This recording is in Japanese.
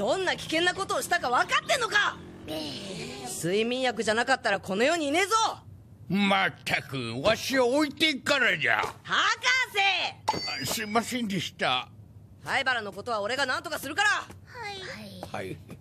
どんな危険なことをしたか分かってんのか睡眠薬じゃなかったらこの世にいねえぞまったくわしを置いていからじゃ博士すいませんでした灰原のことは俺が何とかするからはいはい